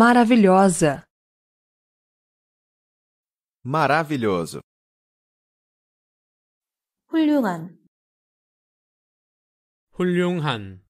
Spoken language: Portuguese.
maravilhosa, maravilhoso, 훌륭한, 훌륭한,